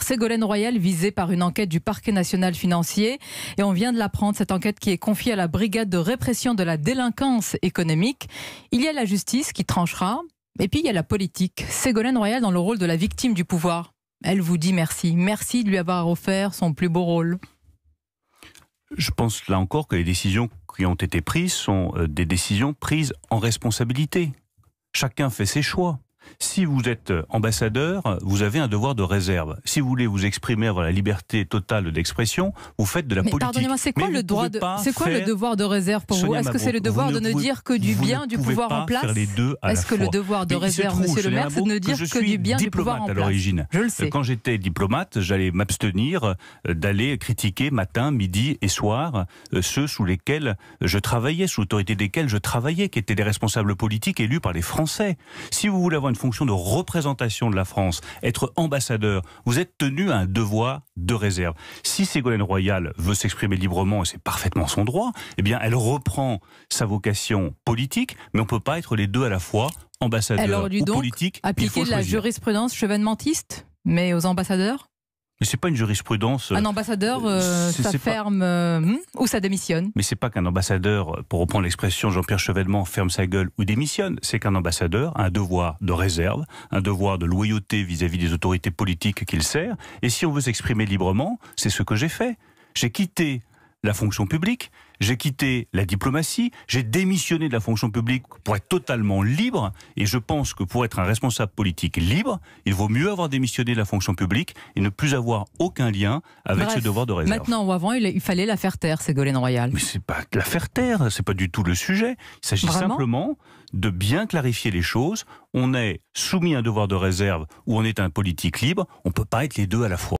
Ségolène Royal visée par une enquête du parquet national financier et on vient de l'apprendre, cette enquête qui est confiée à la brigade de répression de la délinquance économique. Il y a la justice qui tranchera et puis il y a la politique. Ségolène Royal dans le rôle de la victime du pouvoir. Elle vous dit merci. Merci de lui avoir offert son plus beau rôle. Je pense là encore que les décisions qui ont été prises sont euh, des décisions prises en responsabilité. Chacun fait ses choix. Si vous êtes euh, ambassadeur, vous avez un devoir de réserve. Si vous voulez vous exprimer, avoir la liberté totale d'expression, vous faites de la mais politique. Pardonnez-moi, c'est quoi, le, devoir de réserve pour vous Est-ce que c'est le devoir de ne dire que du bien du pouvoir en place Est-ce que le devoir de réserve, monsieur le maire, c'est de ne dire que, du bien du pouvoir en place à l'origine. Je le sais. Quand j'étais diplomate, j'allais m'abstenir euh, d'aller critiquer matin, midi et soir euh, ceux sous lesquels je travaillais, sous l'autorité desquels je travaillais, qui étaient des responsables politiques élus par les Français. Si vous voulez avoir une fonction de représentation de la France, être ambassadeur, vous êtes tenu à un devoir de réserve. Si Ségolène Royal veut s'exprimer librement, et c'est parfaitement son droit, eh bien, elle reprend sa vocation politique, mais on ne peut pas être les deux à la fois, ambassadeur Alors, politique. Appliquer de la jurisprudence chevènementiste, mais aux ambassadeurs mais c'est pas une jurisprudence. Euh, un ambassadeur, euh, ça ferme euh, hmm, ou ça démissionne. Mais c'est pas qu'un ambassadeur, pour reprendre l'expression Jean-Pierre Chevènement, ferme sa gueule ou démissionne. C'est qu'un ambassadeur a un devoir de réserve, un devoir de loyauté vis-à-vis -vis des autorités politiques qu'il sert. Et si on veut s'exprimer librement, c'est ce que j'ai fait. J'ai quitté la fonction publique, j'ai quitté la diplomatie, j'ai démissionné de la fonction publique pour être totalement libre, et je pense que pour être un responsable politique libre, il vaut mieux avoir démissionné de la fonction publique et ne plus avoir aucun lien avec ce devoir de réserve. Maintenant ou avant, il, fallait la faire taire, Ségolène Royal. Mais c'est pas la faire taire, c'est pas du tout le sujet. Il s'agit simplement de bien clarifier les choses. On est soumis à un devoir de réserve ou on est un politique libre, on ne peut pas être les deux à la fois.